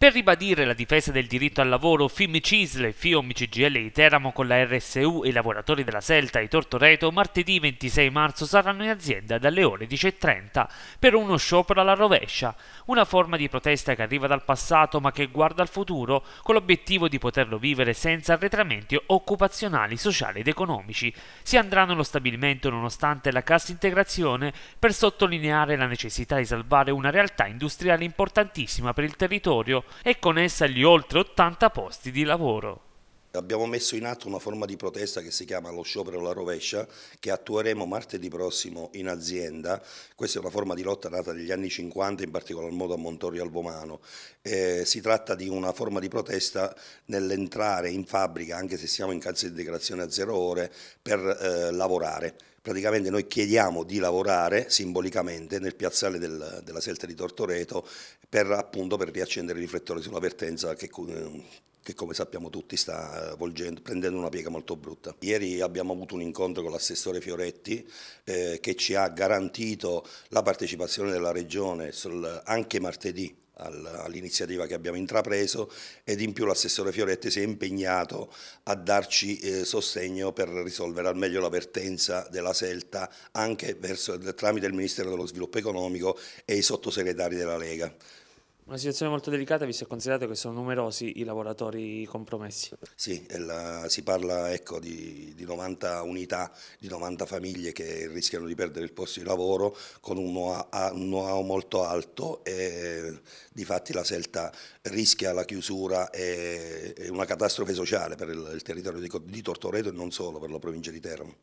Per ribadire la difesa del diritto al lavoro FIM Cisle, FIOM CGL Teramo con la RSU e i lavoratori della Selta e Tortoreto martedì 26 marzo saranno in azienda dalle ore 10.30 per uno sciopero alla rovescia, una forma di protesta che arriva dal passato ma che guarda al futuro con l'obiettivo di poterlo vivere senza arretramenti occupazionali, sociali ed economici. Si andrà nello stabilimento nonostante la cassa integrazione per sottolineare la necessità di salvare una realtà industriale importantissima per il territorio e con essa gli oltre 80 posti di lavoro. Abbiamo messo in atto una forma di protesta che si chiama lo sciopero alla rovescia che attueremo martedì prossimo in azienda. Questa è una forma di lotta nata negli anni 50, in particolar modo a Montorio Albomano. Eh, si tratta di una forma di protesta nell'entrare in fabbrica, anche se siamo in cassa di integrazione a zero ore, per eh, lavorare. Praticamente noi chiediamo di lavorare simbolicamente nel piazzale del, della Selta di Tortoreto per, appunto, per riaccendere i riflettori sulla vertenza che eh, che come sappiamo tutti sta eh, volgendo, prendendo una piega molto brutta. Ieri abbiamo avuto un incontro con l'assessore Fioretti eh, che ci ha garantito la partecipazione della Regione sul, anche martedì all'iniziativa che abbiamo intrapreso ed in più l'assessore Fioretti si è impegnato a darci eh, sostegno per risolvere al meglio la vertenza della Selta anche verso, tramite il Ministero dello Sviluppo Economico e i sottosegretari della Lega. Una situazione molto delicata, visto e considerato che sono numerosi i lavoratori compromessi. Sì, la, si parla ecco, di, di, 90 unità, di 90 famiglie che rischiano di perdere il posto di lavoro con un know-how molto alto e di fatti la Selta rischia la chiusura e è una catastrofe sociale per il, il territorio di, di Tortoreto e non solo per la provincia di Teramo.